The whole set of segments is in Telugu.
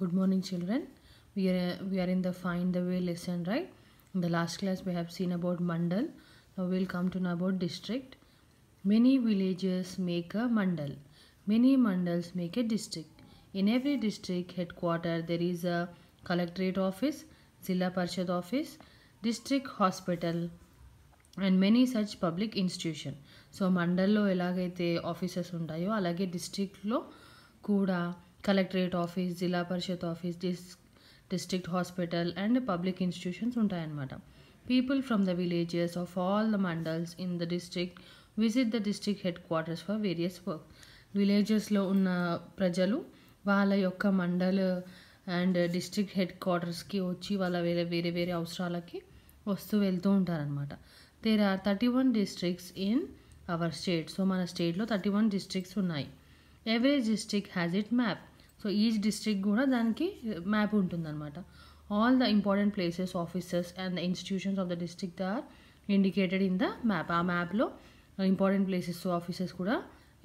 good morning children we are we are in the find the way lesson right in the last class we have seen about mandal now we'll come to know about district many villages make a mandal many mandals make a district in every district headquarter there is a collectorate office zilla parishad office district hospital and many and many such public institution so మండల్లో ఎలాగైతే ఆఫీసెస్ ఉంటాయో district lo కూడా collectorate office Zilla Parishad office dis district hospital and public institutions ఉంటాయన్నమాట people from the villages of all the mandals in the district visit the district headquarters for various work విలేజెస్లో ఉన్న ప్రజలు వాళ్ళ యొక్క మండల్ అండ్ డిస్ట్రిక్ట్ హెడ్ క్వార్టర్స్కి వచ్చి వాళ్ళ వేరే వేరే వేరే అవసరాలకి వస్తూ వెళ్తూ ఉంటారనమాట there are thirty one districts in our state so మన స్టేట్లో థర్టీ వన్ డిస్ట్రిక్ట్స్ ఉన్నాయి every district has its map so each district కూడా దానికి మ్యాప్ ఉంటుందన్నమాట all the important places offices and the institutions of the district are indicated in the map ఆ మ్యాప్లో ఇంపార్టెంట్ ప్లేసెస్ ఆఫీసెస్ కూడా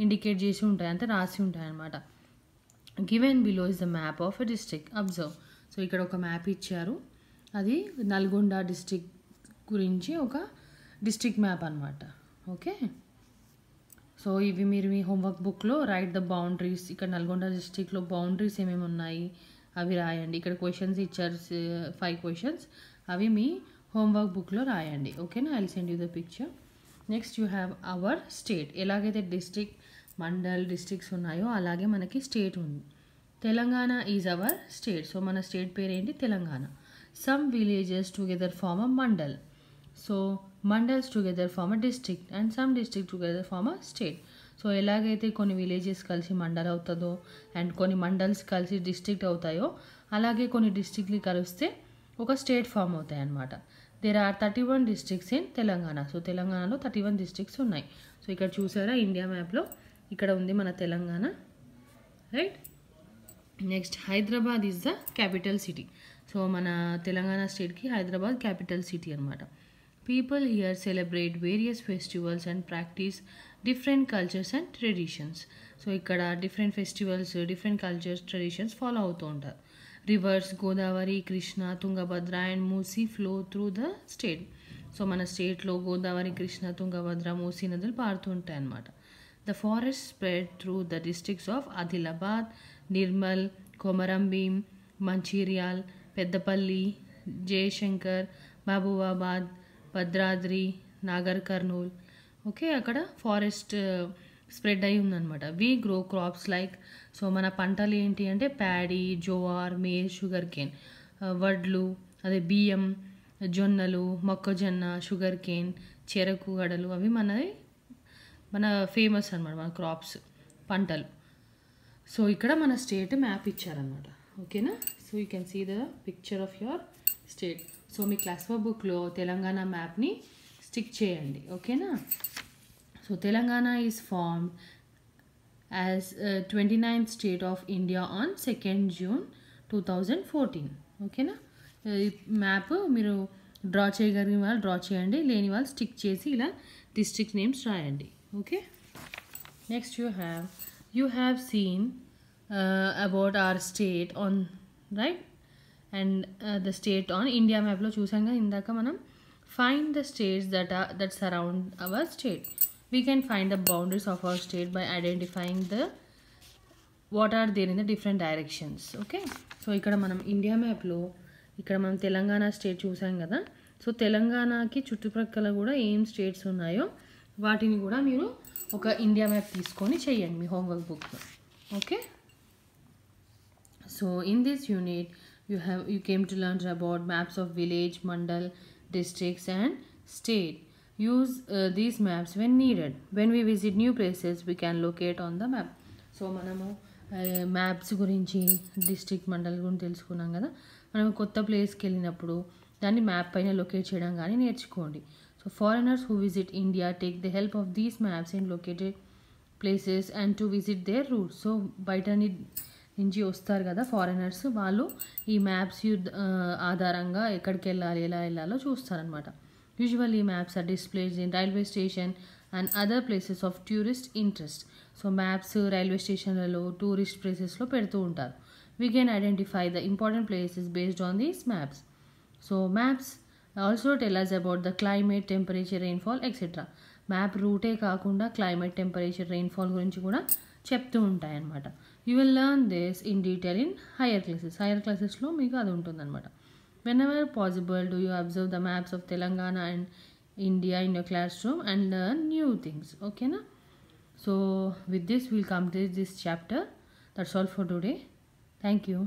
ఇండికేట్ చేసి ఉంటాయి అంతా రాసి ఉంటాయి అన్నమాట given below is the map of a district observe so ఇక్కడ ఒక మ్యాప్ ఇచ్చారు అది నల్గొండ డిస్ట్రిక్ట్ గురించి ఒక డిస్ట్రిక్ట్ మ్యాప్ అనమాట ఓకే సో ఇవి మీరు మీ హోంవర్క్ బుక్లో రైట్ ద బౌండరీస్ ఇక్కడ నల్గొండ డిస్టిక్లో బౌండరీస్ ఏమేమి ఉన్నాయి అవి రాయండి ఇక్కడ క్వశ్చన్స్ ఇచ్చారు ఫైవ్ క్వశ్చన్స్ అవి మీ హోంవర్క్ బుక్లో రాయండి ఓకేనా I send you the picture next you have our state ఎలాగైతే డిస్టిక్ మండల్ డిస్టిక్స్ ఉన్నాయో అలాగే మనకి స్టేట్ ఉంది Telangana is our state so మన స్టేట్ పేరు ఏంటి Telangana some villages together form a mandal so mandals together form a district and some district together form a state so ఎలాగైతే కొన్ని విలేజెస్ కలిసి మండల్ అవుతుందో అండ్ కొన్ని మండల్స్ కలిసి డిస్ట్రిక్ట్ అవుతాయో అలాగే కొన్ని డిస్ట్రిక్ట్లు కలిస్తే ఒక స్టేట్ ఫామ్ అవుతాయి అన్నమాట there are thirty one districts in Telangana so తెలంగాణలో థర్టీ వన్ డిస్ట్రిక్ట్స్ ఉన్నాయి సో ఇక్కడ చూసారా ఇండియా మ్యాప్లో ఇక్కడ ఉంది మన Telangana right next Hyderabad is the capital city so మన తెలంగాణ స్టేట్కి హైదరాబాద్ క్యాపిటల్ సిటీ అనమాట people here celebrate various festivals and practice different cultures and traditions so ఇక్కడ different festivals different cultures traditions follow అవుతూ ఉంటారు rivers Godavari Krishna Tungabhadra and Musi flow through the state so మన స్టేట్లో గోదావరి కృష్ణ తుంగభద్ర మూసీ నదులు పారుతుంటాయి అన్నమాట the forest spread through the districts of Adilabad Nirmal Komaram Mancherial Peddapalli Jayashankar Mahabubabad Bhadradri Nagar Kurnool okay అక్కడ ఫారెస్ట్ స్ప్రెడ్ అయి ఉందనమాట we grow crops like so మన పంటలు ఏంటి అంటే ప్యాడీ జోవార్ మేర్ షుగర్ కేన్ వడ్లు అదే బియ్యం జొన్నలు మొక్కజొన్న షుగర్ కేన్ చెరకు గడలు అవి మనది మన ఫేమస్ అనమాట మన క్రాప్స్ పంటలు సో ఇక్కడ మన స్టేట్ మ్యాప్ ఇచ్చారనమాట ఓకేనా so you can see the picture of your state so మీ క్లాస్ ఫోర్ బుక్లో తెలంగాణ మ్యాప్ని స్టిక్ చేయండి ఓకేనా so Telangana is form as twenty ninth state of India on second June two thousand fourteen ఓకేనా uh, మ్యాప్ మీరు డ్రా చేయగలిగిన వాళ్ళు డ్రా చేయండి లేని వాళ్ళు స్టిక్ చేసి ఇలా డిస్ట్రిక్ట్ నేమ్స్ రాయండి okay next you have you have seen about our state on right and the state on India మ్యాప్లో చూసాం కదా ఇందాక మనం find the states that are that surround our state we can find the boundaries of our state by identifying the what are there in the different directions okay so ఇక్కడ మనం ఇండియా మ్యాప్లో ఇక్కడ మనం తెలంగాణ స్టేట్ చూసాం కదా సో తెలంగాణకి చుట్టుప్రక్కల కూడా ఏం స్టేట్స్ ఉన్నాయో వాటిని కూడా మీరు ఒక ఇండియా మ్యాప్ తీసుకొని చేయండి మీ హోంవర్క్ బుక్లో okay so in this unit you have you came to learn about maps of village mandal districts and state use uh, these maps when needed when we visit new places we can locate on the map so manamu maps గురించి డిస్ట్రిక్ట్ మండల్ గురించి తెలుసుకున్నాం కదా మనం కొత్త ప్లేస్కి వెళ్ళినప్పుడు దాన్ని మ్యాప్ పైన లొకేట్ చేయడం కానీ నేర్చుకోండి so foreigners who visit India take the help of these maps in located places and to visit their routes so బయటని నుంచి వస్తారు కదా ఫారినర్స్ వాళ్ళు ఈ మ్యాప్స్ యూత్ ఆధారంగా ఎక్కడికి వెళ్ళాలి ఎలా వెళ్ళాలో చూస్తారనమాట యూజువల్ ఈ maps are displace in railway station and other places of tourist interest so maps railway స్టేషన్లలో టూరిస్ట్ ప్లేసెస్లో పెడుతూ ఉంటారు we can identify the important places based on these maps so maps also tell us about the climate temperature rainfall etcetera map రూటే కాకుండా క్లైమేట్ టెంపరేచర్ రెయిన్ఫాల్ గురించి కూడా చెప్తూ ఉంటాయన్నమాట you will learn this in detail in higher classes higher క్లాసెస్లో మీకు అది ఉంటుందన్నమాట whenever possible do you observe the maps of Telangana and India in your classroom and learn new things ఓకేనా so with this will complete this chapter that's all for today thank you